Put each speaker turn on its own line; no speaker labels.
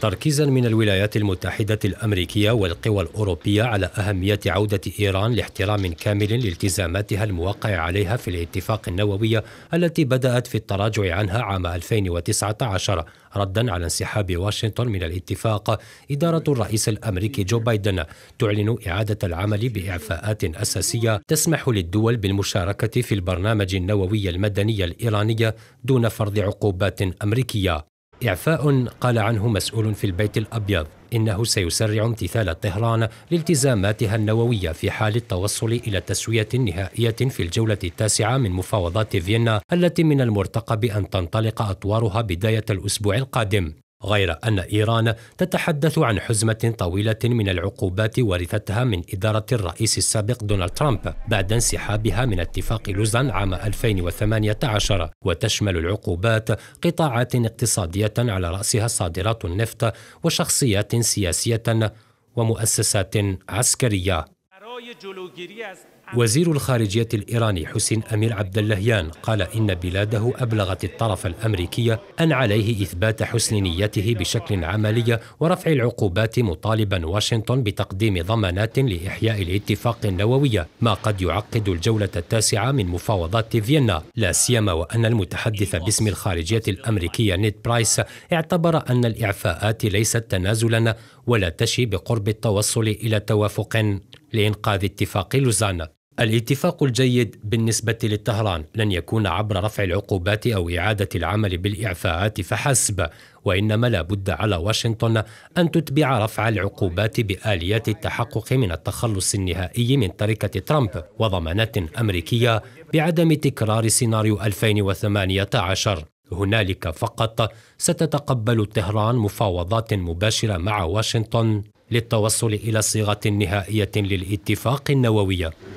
تركيزا من الولايات المتحدة الأمريكية والقوى الأوروبية على أهمية عودة إيران لاحترام كامل لالتزاماتها الموقع عليها في الاتفاق النووي التي بدأت في التراجع عنها عام 2019 ردا على انسحاب واشنطن من الاتفاق إدارة الرئيس الأمريكي جو بايدن تعلن إعادة العمل بإعفاءات أساسية تسمح للدول بالمشاركة في البرنامج النووي المدني الإيراني دون فرض عقوبات أمريكية إعفاء قال عنه مسؤول في البيت الأبيض إنه سيسرع امتثال طهران لالتزاماتها النووية في حال التوصل إلى تسوية نهائية في الجولة التاسعة من مفاوضات فيينا التي من المرتقب أن تنطلق أطوارها بداية الأسبوع القادم غير أن إيران تتحدث عن حزمة طويلة من العقوبات ورثتها من إدارة الرئيس السابق دونالد ترامب بعد انسحابها من اتفاق لوزان عام 2018 وتشمل العقوبات قطاعات اقتصادية على رأسها صادرات النفط وشخصيات سياسية ومؤسسات عسكرية وزير الخارجية الإيراني حسين أمير عبد اللهيان قال إن بلاده أبلغت الطرف الأمريكي أن عليه إثبات حسن نيته بشكل عملي ورفع العقوبات مطالبا واشنطن بتقديم ضمانات لإحياء الاتفاق النووي ما قد يعقد الجولة التاسعة من مفاوضات فيينا لا سيما وأن المتحدث باسم الخارجية الأمريكية نيد برايس اعتبر أن الإعفاءات ليست تنازلا ولا تشي بقرب التوصل إلى توافق لإنقاذ اتفاق لوزان الاتفاق الجيد بالنسبة لطهران لن يكون عبر رفع العقوبات أو إعادة العمل بالإعفاءات فحسب وإنما لا بد على واشنطن أن تتبع رفع العقوبات بآليات التحقق من التخلص النهائي من تركة ترامب وضمانات أمريكية بعدم تكرار سيناريو 2018 هنالك فقط ستتقبل طهران مفاوضات مباشرة مع واشنطن للتوصل إلى صيغة نهائية للاتفاق النووي